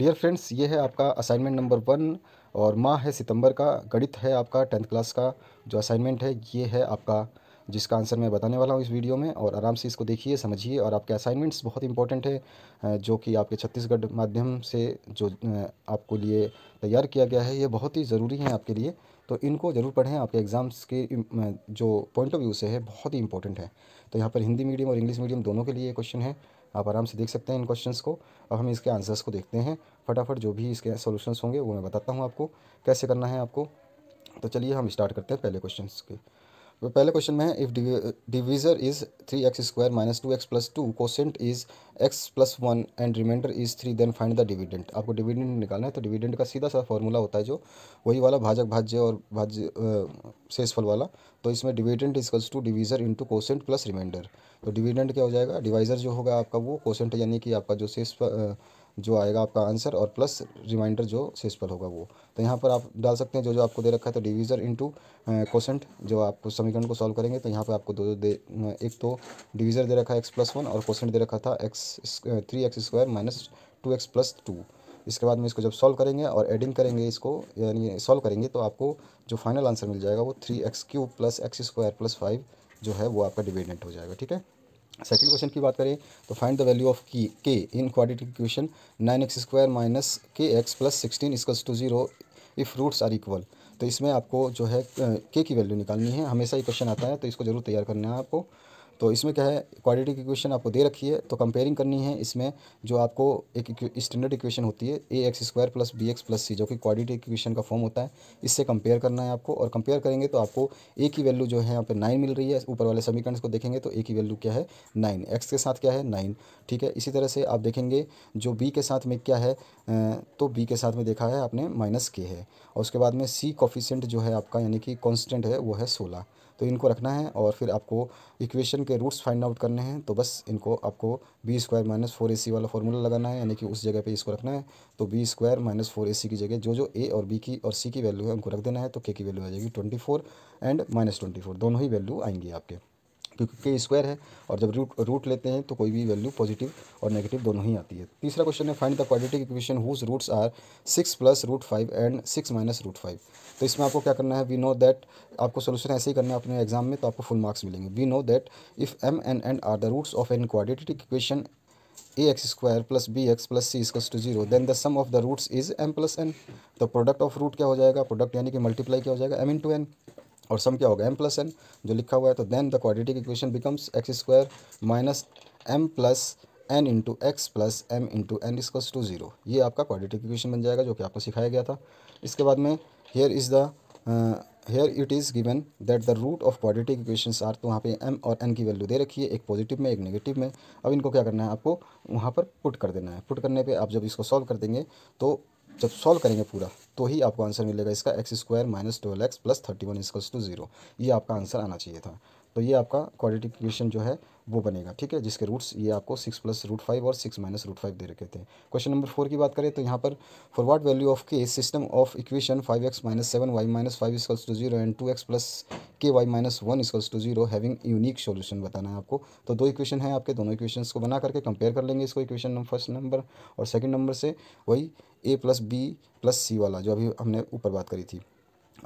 dear friends ये है आपका असाइनमेंट नंबर वन और माह है सितंबर का गणित है आपका टेंथ क्लास का जो असाइनमेंट है ये है आपका जिसका आंसर मैं बताने वाला हूँ इस वीडियो में और आराम से इसको देखिए समझिए और आपके असाइनमेंट्स बहुत इंपॉर्टेंट है जो कि आपके छत्तीसगढ़ माध्यम से जो आपको लिए तैयार किया गया है ये बहुत ही ज़रूरी है आपके लिए तो इनको ज़रूर पढ़ें आपके एग्ज़ाम्स के जो पॉइंट ऑफ व्यू से है बहुत ही इंपॉर्टेंट है तो यहाँ पर हिंदी मीडियम और इंग्लिश मीडियम दोनों के लिए क्वेश्चन है आप आराम से देख सकते हैं इन क्वेश्चन को अब हम इसके आंसर्स को देखते हैं फटाफट जो भी इसके सोल्यूशन होंगे वो मैं बताता हूँ आपको कैसे करना है आपको तो चलिए हम स्टार्ट करते हैं पहले क्वेश्चन के तो पहले क्वेश्चन में है if divisor is three x square minus two x plus two quotient is x plus one and remainder is three then find the dividend आपको डिविडेंट निकालना है तो डिविडेंट का सीधा सा फॉर्मूला होता है जो वही वाला भाजक भाज्य और भाज्य शेषफल वाला तो इसमें dividend equals to divisor into quotient plus remainder तो डिविडेंट क्या हो जाएगा डिवाइजर जो होगा आपका वो कोसेंट यानी कि आपका जो शेष जो आएगा आपका आंसर और प्लस रिमाइंडर जो सेसपल होगा वो तो यहाँ पर आप डाल सकते हैं जो जो आपको दे रखा है तो डिवीज़र इंटू कोसेंट जो आप समीकरण को सॉल्व करेंगे तो यहाँ पर आपको दो दो दे एक तो डिवीज़र दे रखा है एक्स प्लस वन और कोसेंट दे रखा था x three x square minus two x plus two इसके बाद में इसको जब सॉल्व करेंगे और एडिंग करेंगे इसको यानी सॉल्व करेंगे तो आपको जो फाइनल आंसर मिल जाएगा वो three x cube plus x square plus five जो है वो आपका डिविडेंट हो जाएगा ठीक है सेकेंड क्वेश्चन की बात करें तो फाइंड द वैल्यू ऑफ की के इन क्वाडिटी equation nine x square minus k x plus sixteen equals to zero if roots are equal तो इसमें आपको जो है के की वैल्यू निकालनी है हमेशा ये क्वेश्चन आता है तो इसको जरूर तैयार करना है आपको तो इसमें क्या है क्वाड्रेटिक इक्वेशन आपको दे रखी है तो कंपेयरिंग करनी है इसमें जो आपको एक स्टैंडर्ड इक्वेशन होती है a x square plus b x plus c जो कि क्वाड्रेटिक इक्वेशन का फॉर्म होता है इससे कंपेयर करना है आपको और कंपेयर करेंगे तो आपको ए की वैल्यू जो है यहाँ पर नाइन मिल रही है ऊपर वाले समीकरण को देखेंगे तो ए की वैल्यू क्या है नाइन एक्स के साथ क्या है नाइन ठीक है इसी तरह से आप देखेंगे जो बी के साथ में क्या है तो बी के साथ में देखा है आपने माइनस के है और उसके बाद में सी कॉफिशेंट जो है आपका यानी कि कॉन्स्टेंट है वो है सोलह तो इनको रखना है और फिर आपको इक्वेशन के रूट्स फाइंड आउट करने हैं तो बस इनको आपको b square minus four a c वाला फॉर्मूला लगाना है यानी कि उस जगह पे इसको रखना है तो b square minus four a c की जगह जो जो ए और बी की और सी की वैल्यू है उनको रख देना है तो के की वैल्यू आ जाएगी twenty four and minus twenty four दोनों ही वैल्यू आएंगी आपके क्योंकि के स्क्वायर है और जब रूट रूट लेते हैं तो कोई भी वैल्यू पॉजिटिव और नेगेटिव दोनों ही आती है तीसरा क्वेश्चन है find the quadratic equation whose roots are six plus root five and six minus root five तो इसमें आपको क्या करना है वी नो दैट आपको सोल्यूशन ऐसे ही करना है अपने एग्जाम में तो आपको फुल मार्क्स मिलेंगे we know that if m n and r the roots of an quadratic equation a x square plus b x plus c equals to zero then the some of the roots is m plus n तो product of root क्या हो जाएगा product यानी कि multiply क्या हो जाएगा M in to N और सम क्या होगा एम प्लस एन जो लिखा हुआ है तो then the quadratic equation becomes x square minus m plus n into x plus m into n इसकस टू जीरो ये आपका क्वाड्रेटिक इक्वेशन बन जाएगा जो कि आपको सिखाया गया था इसके बाद में here is the here it is given that the root of quadratic equation are तो वहाँ पे एम और एन की वैल्यू दे रखी है एक पॉजिटिव में एक नेगेटिव में अब इनको क्या करना है आपको वहाँ पर पुट कर देना है पुट करने पे आप जब इसको सॉल्व कर देंगे तो जब सॉल्व करेंगे पूरा तो ही आपको आंसर मिलेगा इसका x square minus twelve x plus thirty one equals to zero ये आपका आंसर आना चाहिए था तो ये आपका क्वाड्रेटिक इक्वेशन जो है वो बनेगा ठीक है जिसके रूट्स ये आपको सिक्स प्लस रूट फाइव और सिक्स माइनस रूट फाइव दे रखे थे क्वेश्चन नंबर फोर की बात करें तो यहाँ पर for what value of k system of equation five x minus seven y minus five equals to zero and two x plus k y minus one equals to zero having unique solution बताना है आपको तो दो equation है आपके दोनों equation को बना करके कंपेयर कर लेंगे इसको इक्वेशन फर्स्ट नंबर और सेकेंड नंबर से वही a plus b plus c वाला जो अभी हमने ऊपर बात करी थी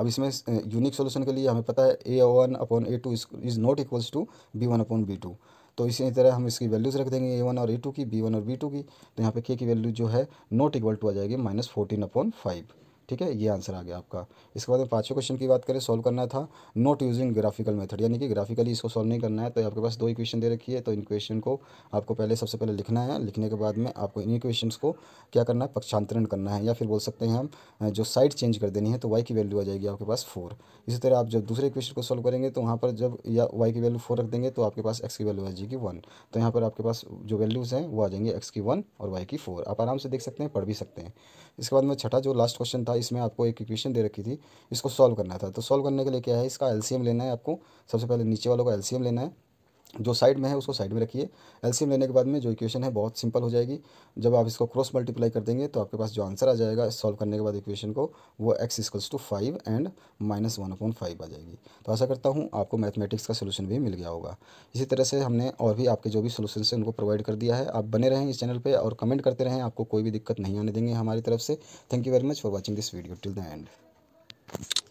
अब इसमें यूनिक सॉल्यूशन के लिए हमें पता है a one upon a two is not equals to b one upon b two तो इसी तरह हम इसकी वैल्यूज़ रख देंगे ए वन और ए टू की बी वन और बी टू की तो यहाँ पे के की वैल्यू जो है नॉट इक्वल टू आ जाएगी माइनस फोर्टीन अपॉन फाइव ठीक है ये आंसर आ गया आपका इसके बाद में पाँचवें क्वेश्चन की बात करें सॉल्व करना था नॉट यूजिंग ग्राफिकल मेथड यानी कि ग्राफिकली इसको सॉल्व नहीं करना है तो आपके पास दो इक्वेशन दे रखी है तो इन क्वेश्चन को आपको पहले सबसे पहले लिखना है लिखने के बाद में आपको इन इक्वेशन को क्या करना है पक्षांतरण करना है या फिर बोल सकते हैं हम जो साइड चेंज कर देनी है तो वाई की वैल्यू आ जाएगी आपके पास फोर इसी तरह आप जब दूसरे इक्वेशन को सोल्व करेंगे तो वहाँ पर जब या वाई की वैल्यू फोर रख देंगे तो आपके पास एक्स की वैल्यू आ जाएगी वन तो यहाँ पर आपके पास जो वैल्यूज़ हैं वो आ जाएंगे एक्स की वन और वाई की फोर आप आराम से देख सकते हैं पढ़ भी सकते हैं इसके बाद में छठा जो लास्ट क्वेश्चन था था इसमें आपको एक इक्वेशन दे रखी थी इसको सॉल्व करना था तो सॉल्व करने के लिए क्या है इसका एलसीएम लेना है आपको सबसे पहले नीचे वालों का एलसीएम लेना है जो साइड में है उसको साइड में रखिए एलसीएम लेने के बाद में जो इक्वेशन है बहुत सिंपल हो जाएगी जब आप इसको क्रॉस मल्टीप्लाई कर देंगे तो आपके पास जो आंसर आ जाएगा सॉल्व करने के बाद इक्वेशन को वो x equals to five and minus one upon five आ जाएगी तो ऐसा करता हूँ आपको मैथमेटिक्स का सोल्यूशन भी मिल गया होगा इसी तरह से हमने और भी आपके जो भी सोल्यूशन है उनको प्रोवाइड कर दिया है आप बने रहें इस चैनल पर और कमेंट करते रहें आपको कोई भी दिक्कत नहीं आने देंगे हमारी तरफ से thank you very much for watching this video till the and